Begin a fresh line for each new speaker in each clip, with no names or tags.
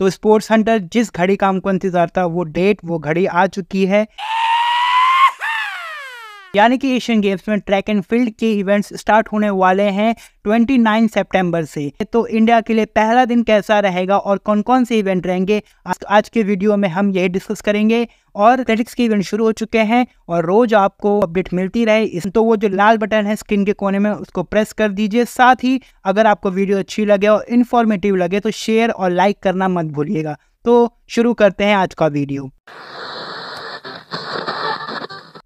तो sports Hunter जिस घड़ी का हमको इंतजार था वो डेट वो घड़ी आ चुकी है यानी कि एशियन गेम्स में ट्रैक एंड फील्ड के इवेंट्स स्टार्ट होने वाले हैं 29 सितंबर से तो इंडिया के लिए पहला दिन कैसा रहेगा और कौन कौन से इवेंट रहेंगे आज, आज के वीडियो में हम यही डिस्कस करेंगे और एथलेटिक्स के इवेंट शुरू हो चुके हैं और रोज आपको अपडेट मिलती रहे इस तो वो जो लाल बटन है स्क्रीन के कोने में उसको प्रेस कर दीजिए साथ ही अगर आपको वीडियो अच्छी लगे और इन्फॉर्मेटिव लगे तो शेयर और लाइक करना मत भूलिएगा तो शुरू करते हैं आज का वीडियो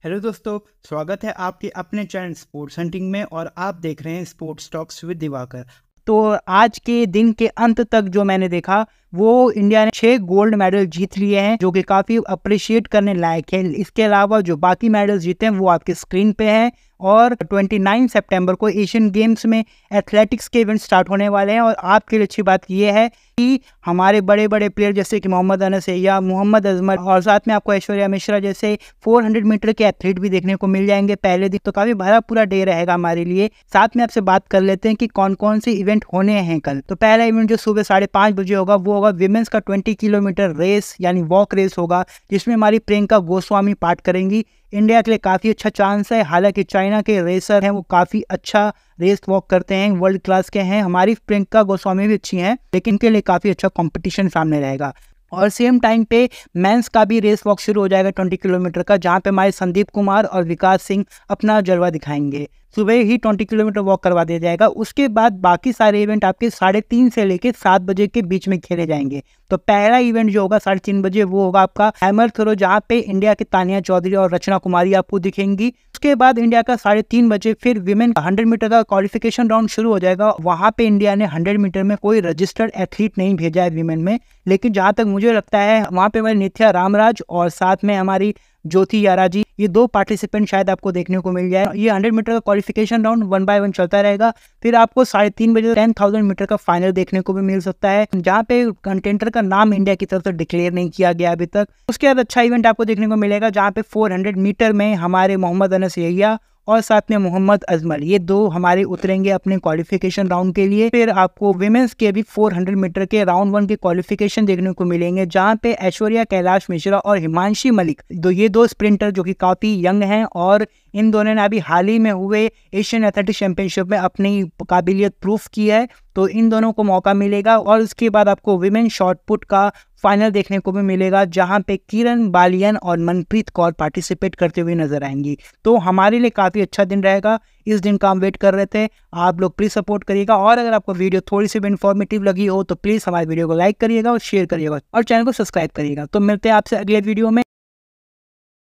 हेलो दोस्तों स्वागत है आपके अपने चैनल स्पोर्ट्स हंटिंग में और आप देख रहे हैं स्पोर्ट्स टॉक्स विद दिवाकर तो आज के दिन के अंत तक जो मैंने देखा वो इंडिया ने छह गोल्ड मेडल जीत लिए हैं जो कि काफ़ी अप्रिशिएट करने लायक है इसके अलावा जो बाकी मेडल्स जीते हैं वो आपके स्क्रीन पे हैं और 29 सितंबर को एशियन गेम्स में एथलेटिक्स के इवेंट स्टार्ट होने वाले हैं और आपके लिए अच्छी बात यह है कि हमारे बड़े बड़े प्लेयर जैसे कि मोहम्मद अनस है या मोहम्मद अजमर और साथ में आपको ऐश्वर्या मिश्रा जैसे 400 मीटर के एथलीट भी देखने को मिल जाएंगे पहले दिन तो काफ़ी भरा पूरा डे रहेगा हमारे लिए साथ में आपसे बात कर लेते हैं कि कौन कौन से इवेंट होने हैं कल तो पहला इवेंट जो सुबह साढ़े पाँच बजे होगा वो होगा विमेंस का ट्वेंटी किलोमीटर रेस यानी वॉक रेस होगा जिसमें हमारी प्रियंका गोस्वामी पार्ट करेंगी इंडिया के लिए काफ़ी अच्छा चांस है हालांकि चाइना के रेसर हैं वो काफ़ी अच्छा रेस वॉक करते हैं वर्ल्ड क्लास के हैं हमारी प्रियंका गोस्वामी भी अच्छी हैं लेकिन इनके लिए काफ़ी अच्छा कॉम्पिटिशन सामने रहेगा और सेम टाइम पे मेंस का भी रेस वॉक शुरू हो जाएगा 20 किलोमीटर का जहाँ पे हमारे संदीप कुमार और विकास सिंह अपना जलवा दिखाएंगे सुबह ही ट्वेंटी किलोमीटर वॉक करवा दिया जाएगा उसके बाद बाकी सारे इवेंट आपके साढ़े तीन से लेकर सात बजे के बीच में खेले जाएंगे तो पहला इवेंट जो होगा साढ़े तीन बजे वो होगा आपका हैमर थ्रो जहाँ पे इंडिया के तानिया चौधरी और रचना कुमारी आपको दिखेंगी उसके बाद इंडिया का साढ़े तीन बजे फिर विमेन हंड्रेड मीटर का क्वालिफिकेशन राउंड शुरू हो जाएगा वहाँ पे इंडिया ने हंड्रेड मीटर में कोई रजिस्टर्ड एथलीट नहीं भेजा है विमेन में लेकिन जहाँ तक मुझे लगता है वहाँ पे हमारे नित्या रामराज और साथ में हमारी ज्योति यारा जी ये दो पार्टिसिपेंट शायद आपको देखने को मिल जाए ये 100 मीटर का qualification round one by one चलता रहेगा फिर आपको साढ़े तीन बजे टेन थाउजेंड मीटर का फाइनल देखने को भी मिल सकता है जहाँ पे कंटेंटर का नाम इंडिया की तरफ से डिक्लेयर नहीं किया गया अभी तक उसके बाद अच्छा इवेंट आपको देखने को मिलेगा जहाँ पे फोर मीटर में हमारे मोहम्मद अनस यहा और साथ में मोहम्मद अजमल ये दो हमारे उतरेंगे अपने क्वालिफिकेशन राउंड के लिए फिर आपको वुमेन्स के भी 400 मीटर के राउंड वन के क्वालिफिकेशन देखने को मिलेंगे जहाँ पे ऐश्वर्या कैलाश मिश्रा और हिमांशी मलिक तो ये दो स्प्रिंटर जो कि काफ़ी यंग हैं और इन दोनों ने अभी हाल ही में हुए एशियन एथलेटिक्स चैंपियनशिप में अपनी काबिलियत प्रूफ की है तो इन दोनों को मौका मिलेगा और उसके बाद आपको वुमेन शॉर्ट पुट का फाइनल देखने को भी मिलेगा जहां पे किरण बालियन और मनप्रीत कौर पार्टिसिपेट करते हुए नजर आएंगी तो हमारे लिए काफ़ी अच्छा दिन रहेगा इस दिन का हम वेट कर रहे थे आप लोग प्लीज़ सपोर्ट करिएगा और अगर आपको वीडियो थोड़ी सी भी इन्फॉर्मेटिव लगी हो तो प्लीज़ हमारे वीडियो को लाइक करिएगा और शेयर करिएगा और चैनल को सब्सक्राइब करिएगा तो मिलते हैं आपसे अगले वीडियो में